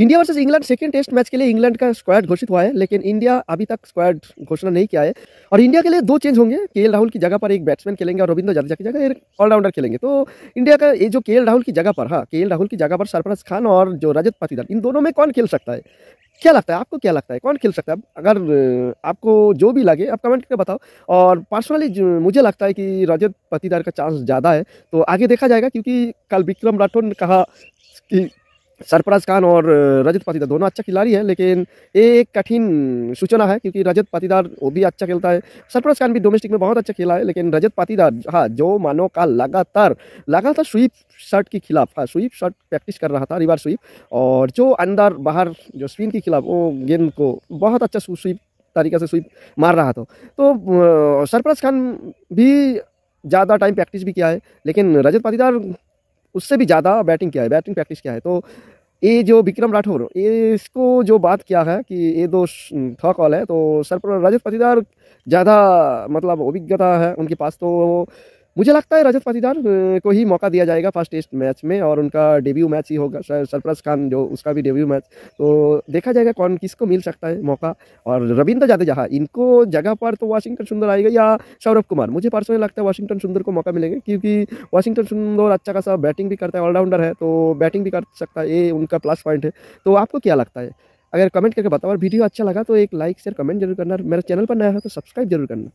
India versus England second test match के लिए England का स्क्वाड घोषित हुआ है लेकिन इंडिया अभी तक स्क्वाड घोषणा नहीं किया है और इंडिया के लिए दो चेंज होंगे के राहुल की जगह पर एक बैट्समैन खेलेंगे और रविंद्र जडेजा की जगह एक ऑलराउंडर खेलेंगे तो इंडिया का ये जो के राहुल की जगह पर हाँ के राहुल की जगह पर सरफराज खान और जो रजत पाटीदार इन दोनों में कौन खेल सकता है क्या लगता है आपको क्या लगता है कौन खेल सकता है अगर आपको जो भी लगे आप कमेंट करके बताओ और पर्सनली मुझे लगता है कि रजत पतिदार का चांस ज़्यादा है तो आगे देखा जाएगा क्योंकि कल विक्रम राठौर ने कहा कि सरफराज खान और रजत पाटीदार दोनों अच्छा खिलाड़ी हैं लेकिन ये एक कठिन सूचना है क्योंकि रजत पाटीदार वो भी अच्छा खेलता है सरफराज खान भी डोमेस्टिक में बहुत अच्छा खेला है लेकिन रजत पाटीदार हाँ जो मानो का लगातार लगातार स्वीप शर्ट के खिलाफ हाँ स्वीप शर्ट प्रैक्टिस कर रहा था रिवार स्वीप और जो अंदर बाहर जो स्पिन के खिलाफ वो गेंद को बहुत अच्छा स्वीप तरीके से स्वीप मार रहा था तो सरफराज खान भी ज़्यादा टाइम प्रैक्टिस भी किया है लेकिन रजत पाटीदार उससे भी ज़्यादा बैटिंग किया है बैटिंग प्रैक्टिस किया है तो ये जो विक्रम राठौर ये इसको जो बात किया है कि ये दो था कॉल है तो सर पर रजत पतिदार ज़्यादा मतलब अभिज्ञता है उनके पास तो मुझे लगता है रजत पाटीदार को ही मौका दिया जाएगा फर्स्ट टेस्ट मैच में और उनका डेब्यू मैच ही होगा सरफराज खान जो उसका भी डेब्यू मैच तो देखा जाएगा कौन किसको मिल सकता है मौका और रविंद्र जादेजा इनको जगह पर तो वाशिंगटन सुंदर आएगा या सौरभ कुमार मुझे पर्सनली लगता है वाशिंगटन सुंदर को मौका मिलेगा क्योंकि वाशिंगटन सुंदर अच्छा खासा बैटिंग भी करता है ऑलराउंडर है तो बैटिंग भी कर सकता है ये उनका प्लस पॉइंट है तो आपको क्या लगता है अगर कमेंट करके बताओ और वीडियो अच्छा लगा तो एक लाइक शेयर कमेंट जरूर करना मेरे चैनल पर नया है तो सब्सक्राइब जरूर करना